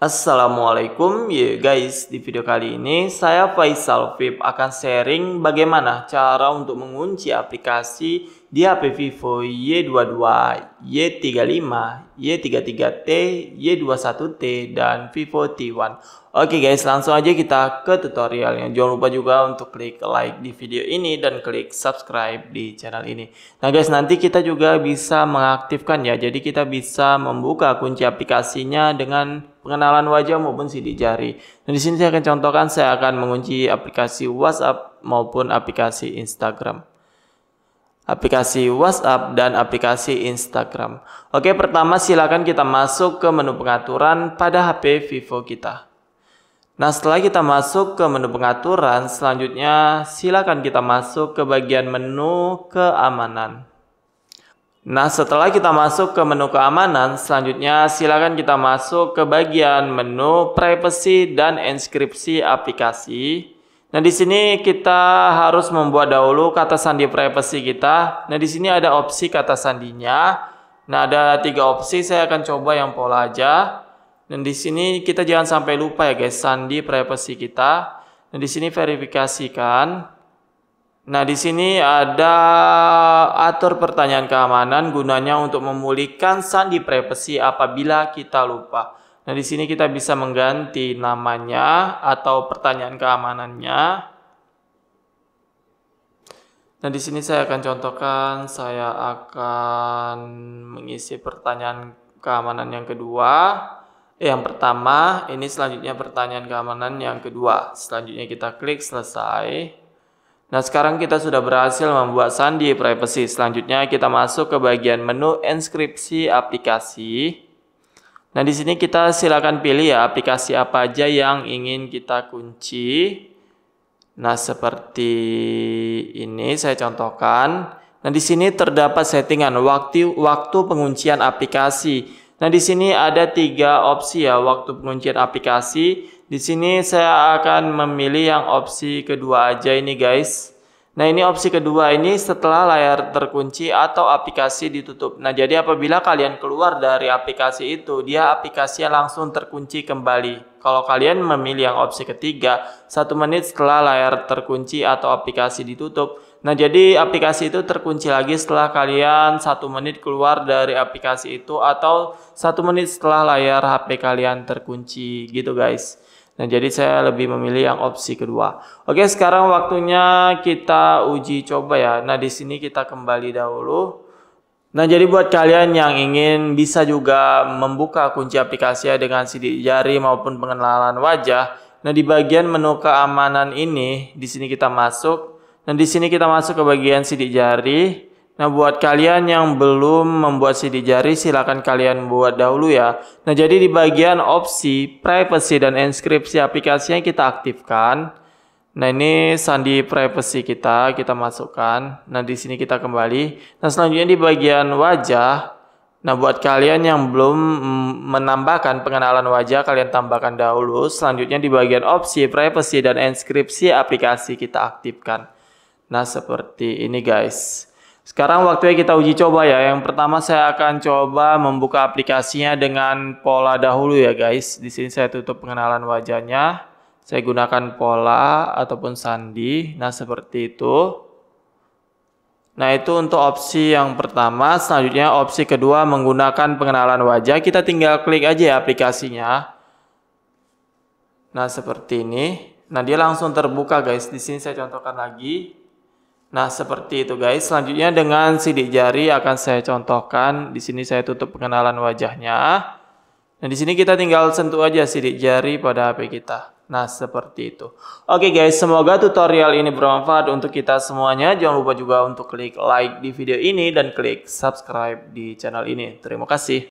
Assalamualaikum ya yeah, guys, di video kali ini saya Faisal Vip akan sharing bagaimana cara untuk mengunci aplikasi di HP Vivo Y22, Y35, Y33T, Y21T, dan Vivo T1. Oke guys, langsung aja kita ke tutorialnya. Jangan lupa juga untuk klik like di video ini dan klik subscribe di channel ini. Nah guys, nanti kita juga bisa mengaktifkan ya. Jadi kita bisa membuka kunci aplikasinya dengan pengenalan wajah maupun sidik jari. Nah, di sini saya akan contohkan saya akan mengunci aplikasi WhatsApp maupun aplikasi Instagram. Aplikasi WhatsApp dan aplikasi Instagram. Oke, pertama silakan kita masuk ke menu pengaturan pada HP Vivo kita. Nah, setelah kita masuk ke menu pengaturan, selanjutnya silakan kita masuk ke bagian menu keamanan. Nah, setelah kita masuk ke menu keamanan, selanjutnya silakan kita masuk ke bagian menu privacy dan inskripsi aplikasi. Nah, di sini kita harus membuat dahulu kata sandi privacy kita. Nah, di sini ada opsi kata sandinya. Nah, ada tiga opsi, saya akan coba yang pola aja. Dan di sini kita jangan sampai lupa ya guys, sandi privacy kita. Nah, di sini verifikasikan. Nah, di sini ada atur pertanyaan keamanan gunanya untuk memulihkan sandi privasi apabila kita lupa. Nah, di sini kita bisa mengganti namanya atau pertanyaan keamanannya. Nah, di sini saya akan contohkan, saya akan mengisi pertanyaan keamanan yang kedua. Eh, yang pertama, ini selanjutnya pertanyaan keamanan yang kedua. Selanjutnya kita klik selesai. Nah sekarang kita sudah berhasil membuat sandi privacy. Selanjutnya kita masuk ke bagian menu inskripsi aplikasi. Nah di sini kita silakan pilih ya aplikasi apa aja yang ingin kita kunci. Nah seperti ini saya contohkan. Nah di sini terdapat settingan waktu waktu penguncian aplikasi. Nah, di sini ada tiga opsi ya waktu penguncian aplikasi. Di sini saya akan memilih yang opsi kedua aja ini guys. Nah, ini opsi kedua ini setelah layar terkunci atau aplikasi ditutup. Nah, jadi apabila kalian keluar dari aplikasi itu, dia aplikasinya langsung terkunci kembali. Kalau kalian memilih yang opsi ketiga, satu menit setelah layar terkunci atau aplikasi ditutup, Nah, jadi aplikasi itu terkunci lagi setelah kalian satu menit keluar dari aplikasi itu atau satu menit setelah layar HP kalian terkunci gitu guys. Nah, jadi saya lebih memilih yang opsi kedua. Oke, sekarang waktunya kita uji coba ya. Nah, di sini kita kembali dahulu. Nah, jadi buat kalian yang ingin bisa juga membuka kunci aplikasi ya dengan sidik jari maupun pengenalan wajah. Nah, di bagian menu keamanan ini, di sini kita masuk. Nah, di sini kita masuk ke bagian sidik jari. Nah, buat kalian yang belum membuat sidik jari, silakan kalian buat dahulu ya. Nah, jadi di bagian opsi privacy dan inskripsi aplikasinya kita aktifkan. Nah, ini sandi privacy kita, kita masukkan. Nah, di sini kita kembali. Nah, selanjutnya di bagian wajah. Nah, buat kalian yang belum mm, menambahkan pengenalan wajah, kalian tambahkan dahulu. Selanjutnya di bagian opsi privacy dan inskripsi aplikasi kita aktifkan. Nah, seperti ini guys. Sekarang waktunya kita uji coba ya. Yang pertama saya akan coba membuka aplikasinya dengan pola dahulu ya guys. Di sini saya tutup pengenalan wajahnya. Saya gunakan pola ataupun sandi. Nah, seperti itu. Nah, itu untuk opsi yang pertama. Selanjutnya opsi kedua menggunakan pengenalan wajah. Kita tinggal klik aja ya aplikasinya. Nah, seperti ini. Nah, dia langsung terbuka guys. Di sini saya contohkan lagi. Nah, seperti itu guys. Selanjutnya dengan sidik jari akan saya contohkan. Di sini saya tutup pengenalan wajahnya. Nah, di sini kita tinggal sentuh aja sidik jari pada HP kita. Nah, seperti itu. Oke guys, semoga tutorial ini bermanfaat untuk kita semuanya. Jangan lupa juga untuk klik like di video ini dan klik subscribe di channel ini. Terima kasih.